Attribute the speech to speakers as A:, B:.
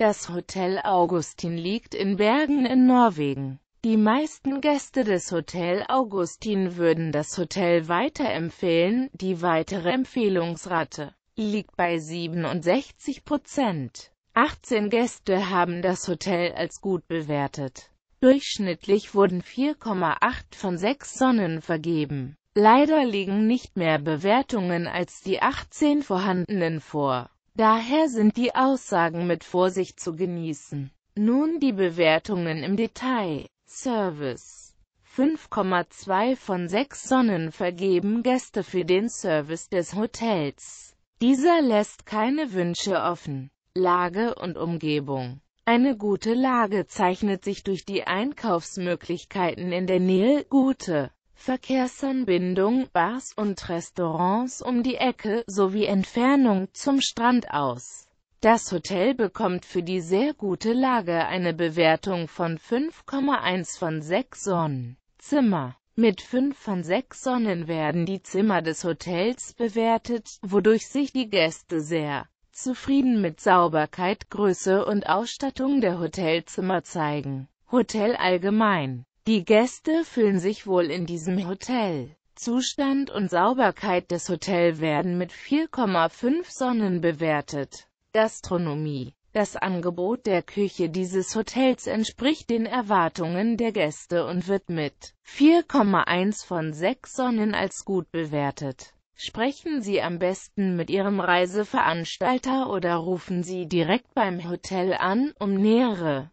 A: Das Hotel Augustin liegt in Bergen in Norwegen. Die meisten Gäste des Hotel Augustin würden das Hotel weiterempfehlen, die weitere Empfehlungsrate liegt bei 67 Prozent. 18 Gäste haben das Hotel als gut bewertet. Durchschnittlich wurden 4,8 von 6 Sonnen vergeben. Leider liegen nicht mehr Bewertungen als die 18 vorhandenen vor. Daher sind die Aussagen mit Vorsicht zu genießen. Nun die Bewertungen im Detail. Service 5,2 von 6 Sonnen vergeben Gäste für den Service des Hotels. Dieser lässt keine Wünsche offen. Lage und Umgebung Eine gute Lage zeichnet sich durch die Einkaufsmöglichkeiten in der Nähe, gute Verkehrsanbindung, Bars und Restaurants um die Ecke, sowie Entfernung zum Strand aus. Das Hotel bekommt für die sehr gute Lage eine Bewertung von 5,1 von 6 Sonnen. Zimmer mit 5 von 6 Sonnen werden die Zimmer des Hotels bewertet, wodurch sich die Gäste sehr zufrieden mit Sauberkeit, Größe und Ausstattung der Hotelzimmer zeigen. Hotel allgemein die Gäste fühlen sich wohl in diesem Hotel. Zustand und Sauberkeit des Hotels werden mit 4,5 Sonnen bewertet. Gastronomie Das Angebot der Küche dieses Hotels entspricht den Erwartungen der Gäste und wird mit 4,1 von 6 Sonnen als gut bewertet. Sprechen Sie am besten mit Ihrem Reiseveranstalter oder rufen Sie direkt beim Hotel an, um nähere